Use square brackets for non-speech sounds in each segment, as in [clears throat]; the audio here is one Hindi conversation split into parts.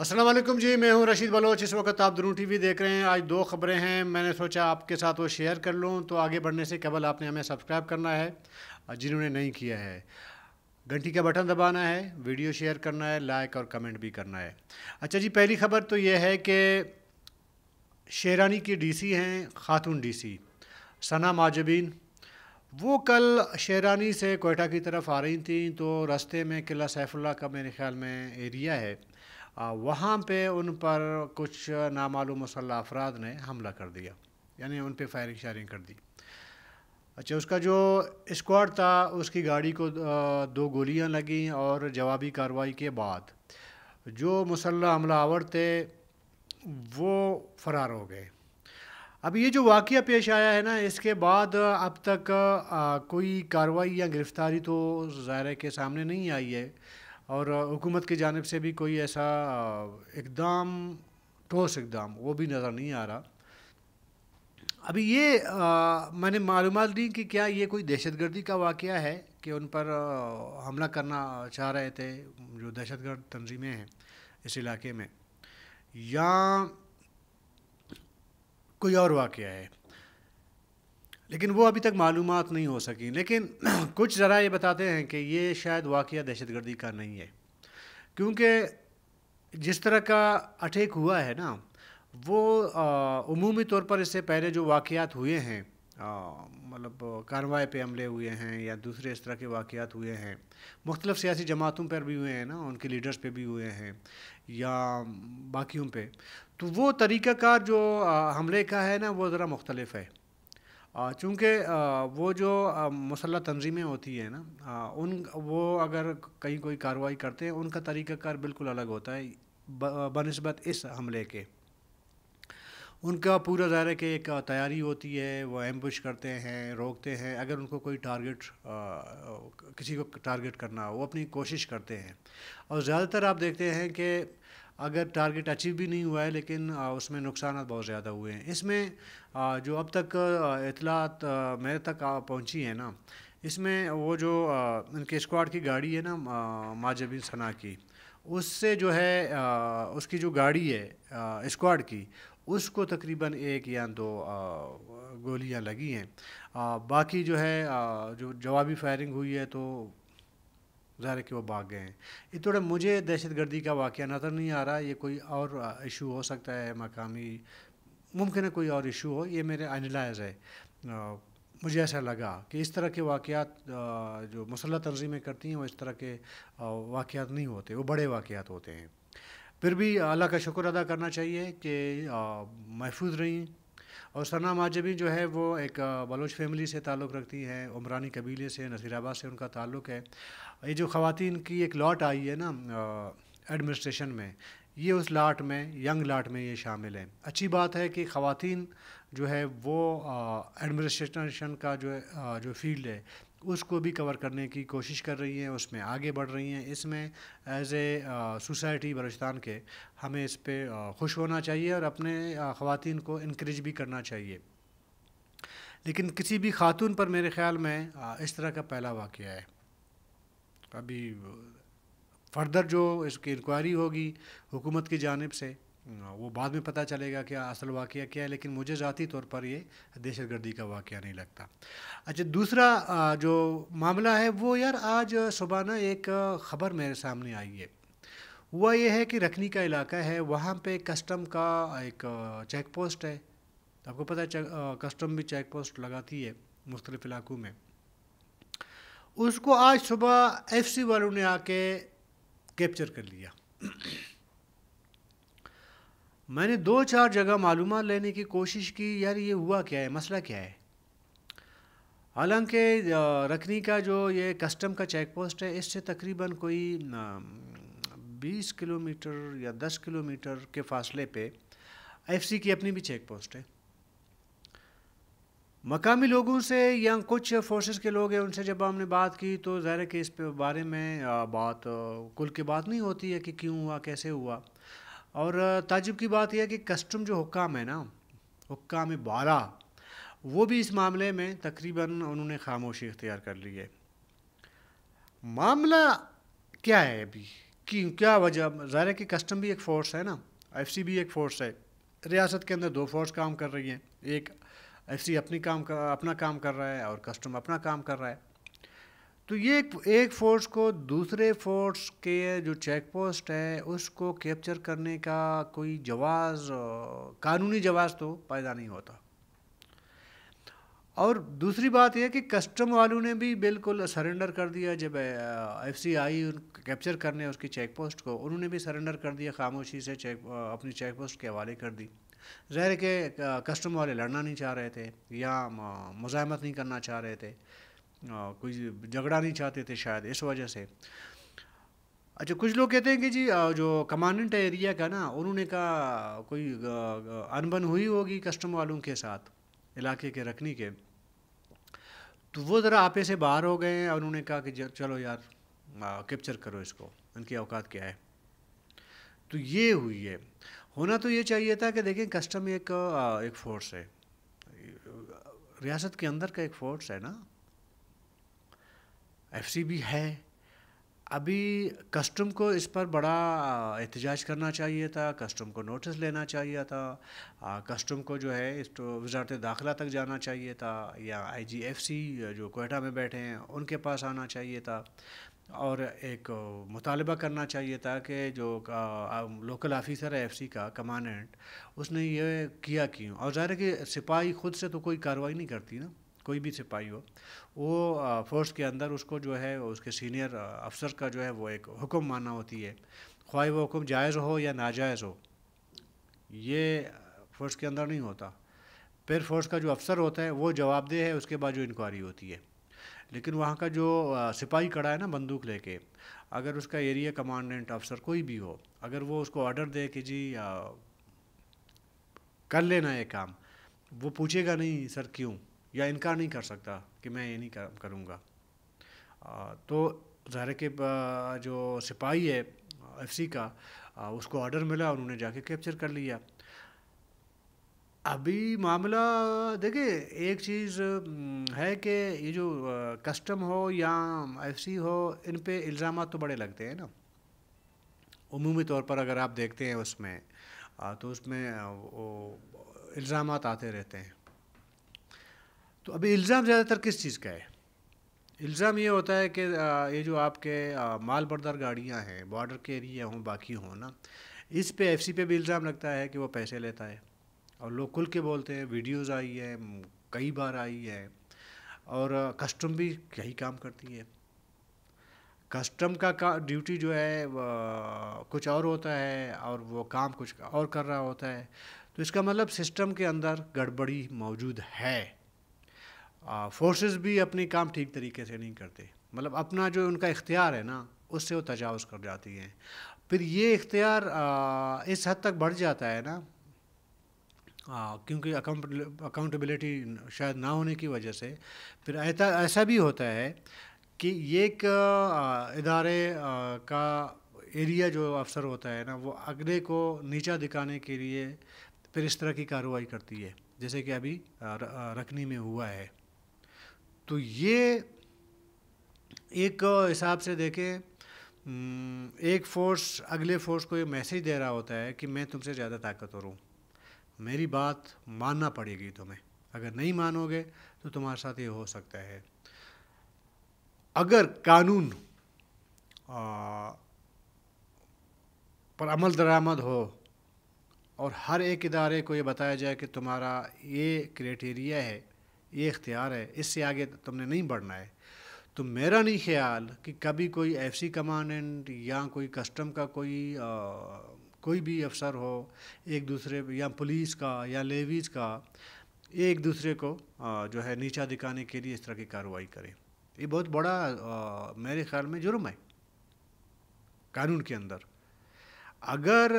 असलम जी मैं हूं रशीद बलोच इस वक्त आप दुरू टीवी देख रहे हैं आज दो खबरें हैं मैंने सोचा आपके साथ वो शेयर कर लूं तो आगे बढ़ने से केवल आपने हमें सब्सक्राइब करना है जिन्होंने नहीं किया है घंटी का बटन दबाना है वीडियो शेयर करना है लाइक और कमेंट भी करना है अच्छा जी पहली खबर तो ये है कि शेरानी की डी हैं खातून डी सी सना माजबीन वो कल शेरानी से कोयटा की तरफ आ रही थी तो रास्ते में किला सैफुल्ला का मेरे ख्याल में एरिया है वहाँ पे उन पर कुछ नामालूम मसल अफराद ने हमला कर दिया यानी उन पर फायरिंग शायरिंग कर दी अच्छा उसका जो स्क्वाड था उसकी गाड़ी को दो गोलियां लगी और जवाबी कार्रवाई के बाद जो मुसल्ह हमलावर थे वो फ़रार हो गए अब ये जो वाक़ पेश आया है ना इसके बाद अब तक आ, कोई कार्रवाई या गिरफ़्तारी तो ज़ाहिर के सामने नहीं आई है और हुकूमत की जानब से भी कोई ऐसा एकदम ठोस एकदम वो भी नज़र नहीं आ रहा अभी ये आ, मैंने मालूम दी कि क्या ये कोई दहशतगर्दी का वाक़ है कि उन पर हमला करना चाह रहे थे जो दहशतगर्द तनज़ीमें हैं इस इलाके में या कोई और वाक़ है लेकिन वो अभी तक मालूम नहीं हो सकी लेकिन [clears throat] कुछ ज़रा ये बताते हैं कि ये शायद वाक़ दहशत गर्दी का नहीं है क्योंकि जिस तरह का अटैक हुआ है ना वो अमूमी तौर पर इससे पहले जो वाक़ात हुए हैं मतलब कार्रवाई पे हमले हुए हैं या दूसरे इस तरह के वाक़ात हुए हैं मुख्तलिफ़ सियासी जमातों पर भी हुए हैं ना उनके लीडर्स पे भी हुए हैं या बाकियों पे तो वो तरीक़ाकार जो हमले का है ना वो ज़रा मुख्तलफ़ है चूँकि वो जो मुसल्ह तंजीमें होती हैं ना उन वो अगर कहीं कोई कार्रवाई करते हैं उनका तरीक़ाकार बिल्कुल अलग होता है बनस्बत इस हमले के उनका पूरा ज़ाहिर है कि एक तैयारी होती है वो एम्बुश करते हैं रोकते हैं अगर उनको कोई टारगेट किसी को टारगेट करना हो वो अपनी कोशिश करते हैं और ज़्यादातर आप देखते हैं कि अगर टारगेट अचीव भी नहीं हुआ है लेकिन उसमें नुकसान बहुत ज़्यादा हुए हैं इसमें जो अब तक इतलात मेरे तक पहुंची है ना इसमें वो जो इनके स्क्वाड की गाड़ी है ना माजबिन सना की उससे जो है उसकी जो गाड़ी है स्क्वाड की उसको तकरीबन एक या दो गोलियां लगी हैं बाकी जो है जो जवाबी फायरिंग हुई है तो ज़ाहिर है कि वो भाग गए हैं ये मुझे दहशत गर्दी का वाक़ नज़र नहीं आ रहा ये कोई और इशू हो सकता है मकामी मुमकिन है कोई और इशू हो ये मेरे एनालाइज है आ, मुझे ऐसा लगा कि इस तरह के वाक़ात जो मुसल्ह तंजीमें करती हैं वो इस तरह के वाक़ात नहीं होते वो बड़े वाक़ात होते हैं फिर भी अल्लाह का शुक्र अदा करना चाहिए कि महफूज रहीं और सरना माजबी जो है वो एक बलोच फैमिली से ताल्लुक़ रखती हैं उमरानी कबीले से नसीराबाद से उनका ताल्लुक़ है ये जो ख़वान की एक लॉट आई है ना एडमिनिस्ट्रेशन में ये उस लाट में यंग लाट में ये शामिल है अच्छी बात है कि ख़वान जो है वो एडमिनिस्ट्रेशन का जो आ, जो फील्ड है उसको भी कवर करने की कोशिश कर रही हैं उसमें आगे बढ़ रही हैं इसमें एज ए सोसाइटी बलोचिस्तान के हमें इस पर खुश होना चाहिए और अपने ख़वान को इनक्रेज भी करना चाहिए लेकिन किसी भी खातून पर मेरे ख्याल में इस तरह का पहला वाक़ है अभी फर्दर जो इसकी इंक्वायरी होगी हुकूमत की जानब से वो बाद में पता चलेगा कि असल वाक़ क्या है लेकिन मुझे ज़ाती तौर पर ये दहशत गर्दी का वाक़ नहीं लगता अच्छा दूसरा जो मामला है वो यार आज सुबह ना एक ख़बर मेरे सामने आई है हुआ ये है कि रखनी का इलाका है वहाँ पे कस्टम का एक चेक पोस्ट है आपको पता है कस्टम भी चेक पोस्ट लगाती है मुख्तलिफ़ इलाकों में उसको आज सुबह एफ सी वालों ने आके कैप्चर कर लिया मैंने दो चार जगह मालूम लेने की कोशिश की यार ये हुआ क्या है मसला क्या है हालांकि रखनी का जो ये कस्टम का चेक पोस्ट है इससे तकरीबन कोई 20 किलोमीटर या 10 किलोमीटर के फासले पे एफसी की अपनी भी चेक पोस्ट है मकामी लोगों से या कुछ फोर्सेस के लोग हैं उनसे जब हमने बात की तो ज़ाहिर कि इस बारे में बात कुल की बात नहीं होती है कि क्यों हुआ कैसे हुआ और ताजुब की बात यह है कि कस्टम जो हुक्म है ना हुक्म बारा वो भी इस मामले में तकरीबन उन्होंने खामोशी इख्तियार कर ली है मामला क्या है अभी क्यों क्या वजह ज़ाहिर कि कस्टम भी एक फ़ोर्स है ना एफ भी एक फ़ोर्स है रियासत के अंदर दो फोर्स काम कर रही हैं एक सी अपनी काम कर अपना काम कर रहा है और कस्टम अपना काम कर रहा है तो ये एक, एक फोर्स को दूसरे फोर्स के जो चेक पोस्ट है उसको कैप्चर करने का कोई जवाज़ कानूनी जवाज़ तो पैदा नहीं होता और दूसरी बात यह कि कस्टम वालों ने भी बिल्कुल सरेंडर कर दिया जब एफ सी आई कैप्चर करने उसकी चेक पोस्ट को उन्होंने भी सरेंडर कर दिया खामोशी से चेक अपनी चेक पोस्ट के हवाले कर दी जहर के कस्टम वाले लड़ना नहीं चाह रहे थे या मुजामत नहीं करना चाह रहे थे कोई झगड़ा नहीं चाहते थे शायद इस वजह से अच्छा कुछ लोग कहते हैं कि जी जो कमांडेंट एरिया का ना उन्होंने कहा कोई अनबन हुई होगी कस्टम वालों के साथ इलाके के रखनी के तो वो ज़रा आपे से बाहर हो गए और उन्होंने कहा कि चलो यार कैप्चर करो इसको इनकी अवकात क्या है तो ये हुई है होना तो ये चाहिए था कि देखें कस्टम एक एक फोर्स है रियासत के अंदर का एक फोर्स है ना एफ भी है अभी कस्टम को इस पर बड़ा एहतजाज करना चाहिए था कस्टम को नोटिस लेना चाहिए था आ, कस्टम को जो है इस तो वजारत दाखिला तक जाना चाहिए था या आई जी एफ सी जो कोयटा में बैठे हैं उनके पास आना चाहिए था और एक मुतालबा करना चाहिए था कि जो लोकल आफिसर है एफसी का कमांडेंट उसने ये किया क्यों और ज़ाहिर है कि सिपाही खुद से तो कोई कार्रवाई नहीं करती ना कोई भी सिपाही हो वो फोर्स के अंदर उसको जो है उसके सीनियर अफसर का जो है वो एक हुक्म माना होती है ख्वाह वो हुक्म जायज़ हो या नाजायज़ हो ये फोर्स के अंदर नहीं होता फिर फोर्स का जो अफसर होता है वो जवाबदेह है उसके बाद जो इंक्वायरी होती है लेकिन वहाँ का जो सिपाही खड़ा है ना बंदूक लेके अगर उसका एरिया कमांडेंट अफसर कोई भी हो अगर वो उसको ऑर्डर दे कि जी आ, कर लेना ये काम वो पूछेगा नहीं सर क्यों या इनकार नहीं कर सकता कि मैं ये नहीं करूँगा तो ज़ाहिर के जो सिपाही है एफ का उसको ऑर्डर मिला उन्होंने जाके कैप्चर कर लिया अभी मामला देखिए एक चीज़ हम्म, है कि ये जो कस्टम हो या एफसी हो इन पे इल्ज़ाम तो बड़े लगते हैं ना उमूमी तौर पर अगर आप देखते हैं उसमें तो उसमें वो इल्ज़ाम आते रहते हैं तो अभी इल्ज़ाम ज़्यादातर किस चीज़ का है इल्ज़ाम ये होता है कि ये जो आपके माल बरदार गाड़ियाँ हैं बॉर्डर के एरिया हों बाकी हों ना इस पे एफसी पे भी इल्ज़ाम लगता है कि वो पैसे लेता है और लोग खुल के बोलते हैं वीडियोस आई है कई बार आई है और कस्टम भी यही काम करती है कस्टम का, का ड्यूटी जो है कुछ और होता है और वो काम कुछ और कर रहा होता है तो इसका मतलब सिस्टम के अंदर गड़बड़ी मौजूद है फोर्सेस भी अपने काम ठीक तरीके से नहीं करते मतलब अपना जो उनका इख्तियार है ना उससे वो तजावज़ कर जाती हैं फिर ये इख्तियार इस हद तक बढ़ जाता है ना हाँ क्योंकि अकाउंट अकाउंटेबिलिटी शायद ना होने की वजह से फिर ऐसा ऐसा भी होता है कि ये एक इदारे का एरिया जो अफसर होता है ना वो अगले को नीचा दिखाने के लिए फिर इस तरह की कार्रवाई करती है जैसे कि अभी रखनी में हुआ है तो ये एक हिसाब से देखें एक फोर्स अगले फोर्स को ये मैसेज दे रहा होता है कि मैं तुमसे ज़्यादा ताकतवर हूँ मेरी बात मानना पड़ेगी तुम्हें अगर नहीं मानोगे तो तुम्हारे साथ ये हो सकता है अगर कानून आ, पर अमल दरामद हो और हर एक इदारे को ये बताया जाए कि तुम्हारा ये क्राइटेरिया है ये इख्तियार है इससे आगे तुमने नहीं बढ़ना है तो मेरा नहीं ख्याल कि कभी कोई एफसी कमांडेंट या कोई कस्टम का कोई आ, कोई भी अफसर हो एक दूसरे या पुलिस का या लेवीज का एक दूसरे को जो है नीचा दिखाने के लिए इस तरह की कार्रवाई करें ये बहुत बड़ा मेरे ख्याल में जुर्म है कानून के अंदर अगर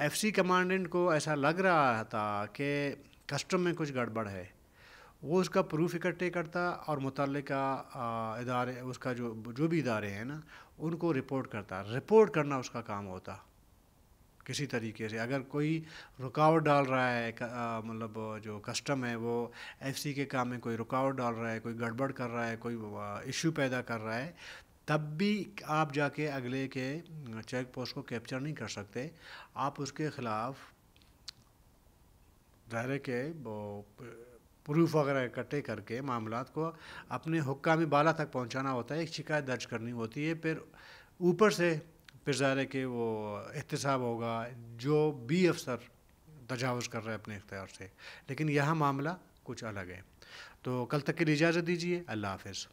एफसी कमांडेंट को ऐसा लग रहा था कि कस्टम में कुछ गड़बड़ है वो उसका प्रूफ इकट्ठे करता और मुतल इदारे उसका जो जो भी इदारे हैं ना उनको रिपोर्ट करता रिपोर्ट करना उसका काम होता किसी तरीके से अगर कोई रुकावट डाल रहा है मतलब जो कस्टम है वो एफसी के काम में कोई रुकावट डाल रहा है कोई गड़बड़ कर रहा है कोई इश्यू पैदा कर रहा है तब भी आप जाके अगले के चेक पोस्ट को कैप्चर नहीं कर सकते आप उसके ख़िलाफ़ दायरे के वो प्रूफ वगैरह इकट्ठे करके मामला को अपने हुक्का में बाला तक पहुंचाना होता है एक शिकायत दर्ज करनी होती है फिर ऊपर से फिर ज़ाहिर है कि वो एहतसाब होगा जो भी अफसर तजावज़ कर रहे हैं अपने इख्तियार से लेकिन यह मामला कुछ अलग है तो कल तक के लिए इजाज़त दीजिए अल्लाह हाफिज़